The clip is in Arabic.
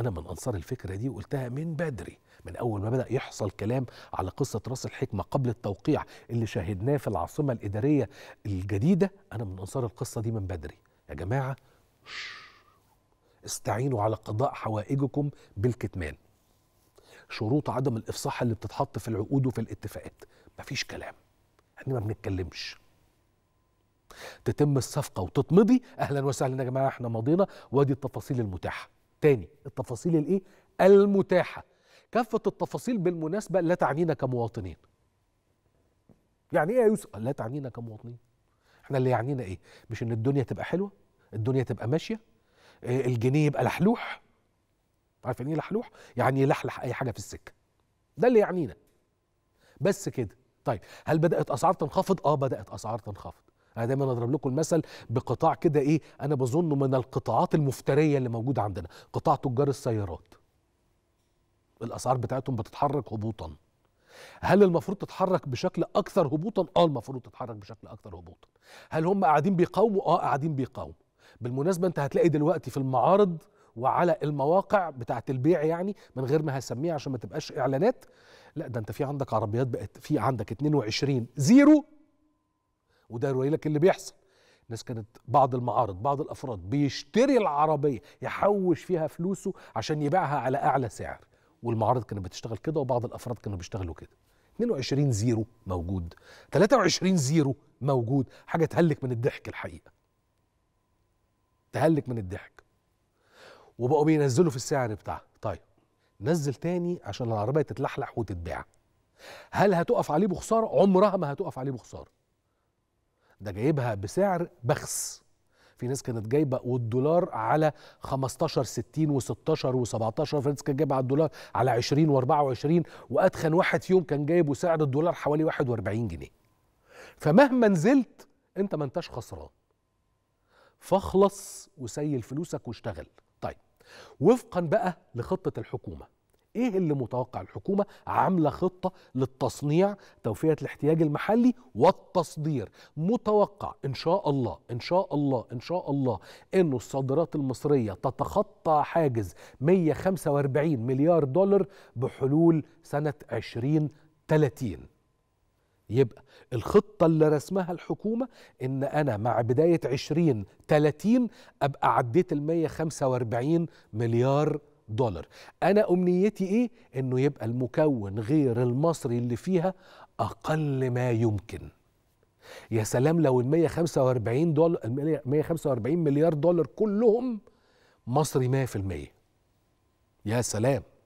انا من انصار الفكره دي وقلتها من بدري من اول ما بدا يحصل كلام على قصه راس الحكمه قبل التوقيع اللي شاهدناه في العاصمه الاداريه الجديده انا من انصار القصه دي من بدري يا جماعه استعينوا على قضاء حوائجكم بالكتمان شروط عدم الافصاح اللي بتتحط في العقود وفي الاتفاقات مفيش كلام احنا ما بنتكلمش تتم الصفقه وتتمضي اهلا وسهلا يا جماعه احنا ماضينا وادي التفاصيل المتاحه تاني التفاصيل الايه المتاحه كافه التفاصيل بالمناسبه لا تعنينا كمواطنين يعني ايه يا يوسف لا تعنينا كمواطنين احنا اللي يعنينا ايه مش ان الدنيا تبقى حلوه الدنيا تبقى ماشيه آه، الجنيه يبقى لحلوح عارفين ايه لحلوح يعني يلحلح اي حاجه في السكه ده اللي يعنينا بس كده طيب هل بدات اسعار تنخفض اه بدات اسعار تنخفض انا دايما اضرب لكم المثل بقطاع كده ايه انا بظنه من القطاعات المفتريه اللي موجوده عندنا قطاع تجار السيارات الاسعار بتاعتهم بتتحرك هبوطا هل المفروض تتحرك بشكل اكثر هبوطا اه المفروض تتحرك بشكل اكثر هبوطا هل هم قاعدين بيقاوموا اه قاعدين بيقاوموا بالمناسبه انت هتلاقي دلوقتي في المعارض وعلى المواقع بتاعه البيع يعني من غير ما هسميها عشان ما تبقاش اعلانات لا ده انت في عندك عربيات بقت في عندك 22 زيرو وده يروي لك اللي بيحصل الناس كانت بعض المعارض بعض الافراد بيشتري العربيه يحوش فيها فلوسه عشان يبيعها على اعلى سعر والمعارض كانت بتشتغل كده وبعض الافراد كانوا بيشتغلوا كده 22 زيرو موجود 23 زيرو موجود حاجه تهلك من الضحك الحقيقه تهلك من الضحك وبقوا بينزلوا في السعر بتاعها طيب نزل تاني عشان العربيه تتلحلح وتتباع هل هتقف عليه بخساره عمرها ما هتقف عليه بخساره ده جايبها بسعر بخس في ناس كانت جايبه والدولار على 15 60 و16 و17 في ناس كانت جايبه على الدولار على 20 و24 واتخن واحد فيهم كان جايبه سعر الدولار حوالي 41 جنيه فمهما نزلت انت ما انتش خسران فاخلص وسيل فلوسك واشتغل طيب وفقا بقى لخطه الحكومه ايه اللي متوقع الحكومه عامله خطه للتصنيع توفيه الاحتياج المحلي والتصدير متوقع ان شاء الله ان شاء الله ان شاء الله انه الصادرات المصريه تتخطى حاجز 145 مليار دولار بحلول سنه 2030 يبقى الخطة اللي رسمها الحكومة إن أنا مع بداية 2030 أبقى عديت ال 145 مليار دولار انا امنيتي ايه انه يبقى المكون غير المصري اللي فيها اقل ما يمكن يا سلام لو ال 145 دولار 145 مليار دولار كلهم مصري 100% يا سلام